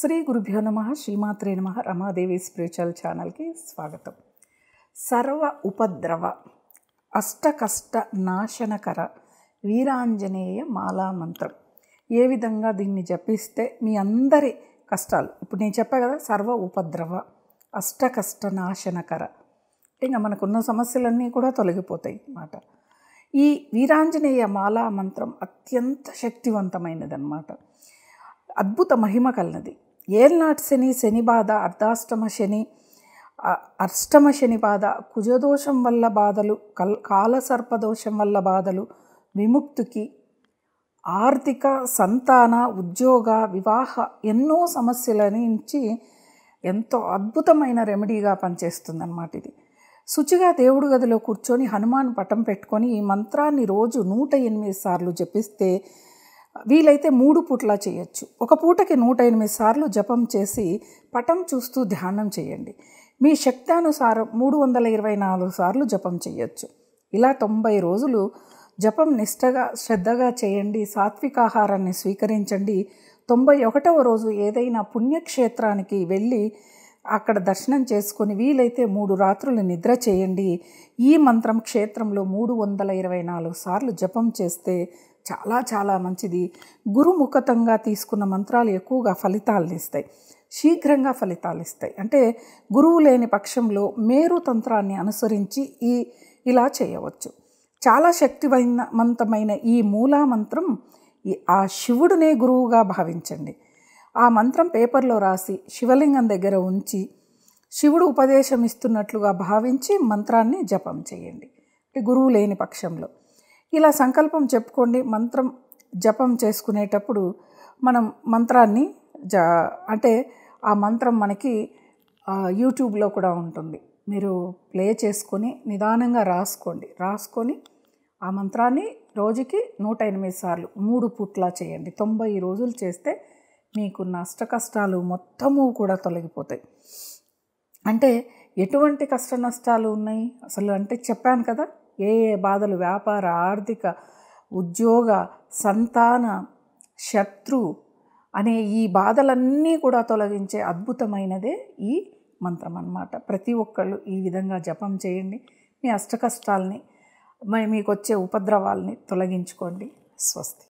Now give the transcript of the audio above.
శ్రీ గురుభ్యో నమ శ్రీమాత్రే నమ రమాదేవి స్పిరిచువల్ ఛానల్కి స్వాగతం సర్వ ఉపద్రవ అష్టకష్ట నాశనకర వీరాంజనేయ మాలా మంత్రం ఏ విధంగా దీన్ని జపిస్తే మీ అందరి కష్టాలు ఇప్పుడు నేను చెప్పా కదా సర్వ ఉపద్రవ అష్టకష్ట నాశనకర ఇంకా మనకున్న సమస్యలన్నీ కూడా తొలగిపోతాయి అన్నమాట ఈ వీరాంజనేయ మాలా మంత్రం అత్యంత శక్తివంతమైనది అన్నమాట అద్భుత మహిమ కలనది ఏల్నాటి శని శని బాధ అర్ధాష్టమ శని అష్టమ శని బాధ కుజదోషం వల్ల బాధలు కల్ కాలసర్పదోషం వల్ల బాధలు విముక్తికి ఆర్థిక సంతాన ఉద్యోగ వివాహ ఎన్నో సమస్యల నుంచి ఎంతో అద్భుతమైన రెమెడీగా పనిచేస్తుంది అన్నమాట ఇది శుచిగా దేవుడు గదిలో కూర్చొని హనుమాన్ పటం పెట్టుకొని ఈ మంత్రాన్ని రోజు నూట ఎనిమిది సార్లు జపిస్తే వీలైతే మూడు పూటలా చేయొచ్చు ఒక పూటకి నూట ఎనిమిది సార్లు జపం చేసి పటం చూస్తూ ధ్యానం చేయండి మీ శక్తానుసారం మూడు వందల ఇరవై నాలుగు సార్లు జపం చేయొచ్చు ఇలా తొంభై రోజులు జపం నిష్టగా శ్రద్ధగా చేయండి సాత్వికాహారాన్ని స్వీకరించండి తొంభై ఒకటవ రోజు ఏదైనా పుణ్యక్షేత్రానికి వెళ్ళి అక్కడ దర్శనం చేసుకొని వీలైతే మూడు రాత్రులు నిద్ర చేయండి ఈ మంత్రం క్షేత్రంలో మూడు వందల ఇరవై నాలుగు సార్లు జపం చేస్తే చాలా చాలా మంచిది గురుముఖతంగా తీసుకున్న మంత్రాలు ఎక్కువగా ఫలితాలను ఇస్తాయి శీఘ్రంగా ఫలితాలు ఇస్తాయి అంటే గురువు లేని పక్షంలో మేరు తంత్రాన్ని అనుసరించి ఈ ఇలా చేయవచ్చు చాలా శక్తివంతమైన ఈ మూలా మంత్రం ఆ శివుడినే గురువుగా భావించండి ఆ మంత్రం పేపర్లో రాసి శివలింగం దగ్గర ఉంచి శివుడు ఉపదేశం ఇస్తున్నట్లుగా భావించి మంత్రాన్ని జపం చేయండి గురువు లేని పక్షంలో ఇలా సంకల్పం చెప్పుకోండి మంత్రం జపం చేసుకునేటప్పుడు మనం మంత్రాన్ని జ అంటే ఆ మంత్రం మనకి యూట్యూబ్లో కూడా ఉంటుంది మీరు ప్లే చేసుకొని నిదానంగా రాసుకోండి రాసుకొని ఆ మంత్రాన్ని రోజుకి నూట ఎనిమిది సార్లు మూడు పూట్లా చేయండి తొంభై రోజులు చేస్తే మీకు నష్ట కష్టాలు మొత్తము కూడా తొలగిపోతాయి అంటే ఎటువంటి కష్ట నష్టాలు ఉన్నాయి అసలు అంటే చెప్పాను కదా ఏ ఏ బాధలు వ్యాపార ఆర్థిక ఉద్యోగ సంతాన శత్రు అనే ఈ బాధలన్నీ కూడా తొలగించే అద్భుతమైనదే ఈ మంత్రం అన్నమాట ప్రతి ఒక్కళ్ళు ఈ విధంగా జపం చేయండి మీ అష్టకష్టాలని మరి మీకు వచ్చే ఉపద్రవాల్ని తొలగించుకోండి స్వస్తి